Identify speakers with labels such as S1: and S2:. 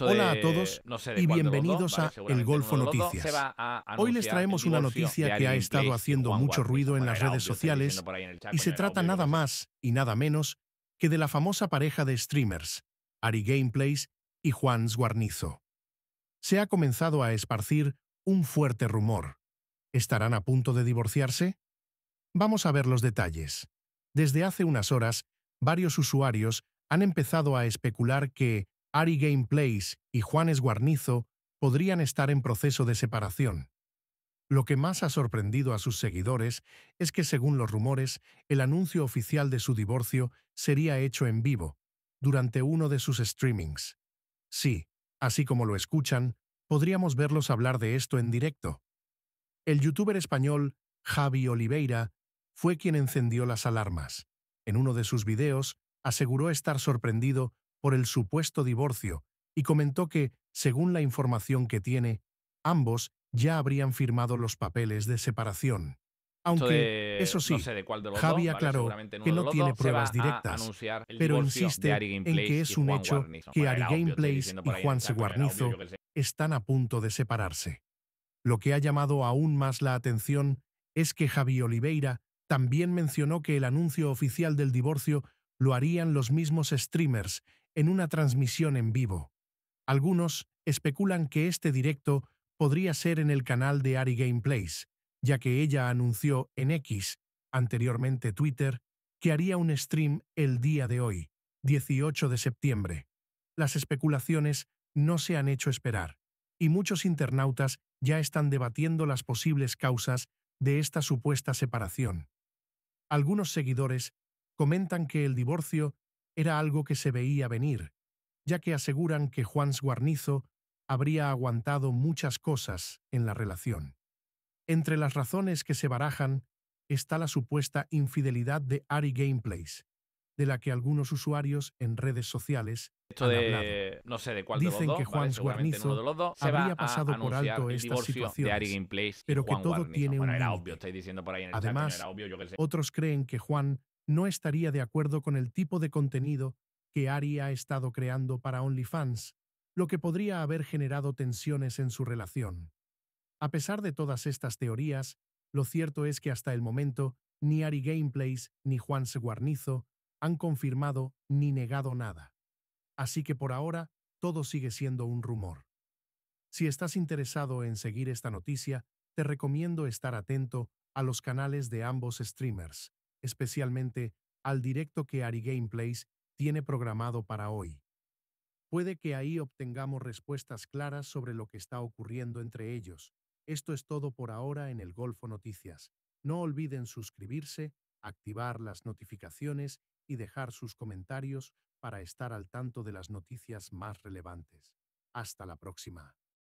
S1: Hola a todos y bienvenidos a El Golfo Noticias. Hoy les traemos una noticia que ha estado haciendo mucho ruido en las redes sociales y se trata nada más y nada menos que de la famosa pareja de streamers, Ari Gameplays y Juan Guarnizo. Se ha comenzado a esparcir un fuerte rumor. ¿Estarán a punto de divorciarse? Vamos a ver los detalles. Desde hace unas horas, varios usuarios han empezado a especular que Ari Gameplays y Juanes Guarnizo podrían estar en proceso de separación. Lo que más ha sorprendido a sus seguidores es que, según los rumores, el anuncio oficial de su divorcio sería hecho en vivo, durante uno de sus streamings. Sí, así como lo escuchan, podríamos verlos hablar de esto en directo. El youtuber español Javi Oliveira fue quien encendió las alarmas. En uno de sus videos, aseguró estar sorprendido por el supuesto divorcio y comentó que, según la información que tiene, ambos ya habrían firmado los papeles de separación. Aunque, eso sí, Javi aclaró que no tiene pruebas directas, pero insiste en que es un hecho que Ari Gameplays y Juan Seguarnizo están a punto de separarse. Lo que ha llamado aún más la atención es que Javi Oliveira también mencionó que el anuncio oficial del divorcio lo harían los mismos streamers en una transmisión en vivo. Algunos especulan que este directo podría ser en el canal de Ari Gameplays, ya que ella anunció en X, anteriormente Twitter, que haría un stream el día de hoy, 18 de septiembre. Las especulaciones no se han hecho esperar, y muchos internautas ya están debatiendo las posibles causas de esta supuesta separación. Algunos seguidores comentan que el divorcio era algo que se veía venir, ya que aseguran que Juan Guarnizo habría aguantado muchas cosas en la relación. Entre las razones que se barajan está la supuesta infidelidad de Ari Gameplays, de la que algunos usuarios en redes sociales Dicen que Juan Guarnizo habría pasado por alto esta situación, pero que todo tiene un Además, otros creen que Juan no estaría de acuerdo con el tipo de contenido que Ari ha estado creando para OnlyFans, lo que podría haber generado tensiones en su relación. A pesar de todas estas teorías, lo cierto es que hasta el momento, ni Ari Gameplays ni Juan Seguarnizo han confirmado ni negado nada. Así que por ahora, todo sigue siendo un rumor. Si estás interesado en seguir esta noticia, te recomiendo estar atento a los canales de ambos streamers, especialmente al directo que Ari Gameplays tiene programado para hoy. Puede que ahí obtengamos respuestas claras sobre lo que está ocurriendo entre ellos. Esto es todo por ahora en el Golfo Noticias. No olviden suscribirse, activar las notificaciones y dejar sus comentarios para estar al tanto de las noticias más relevantes. Hasta la próxima.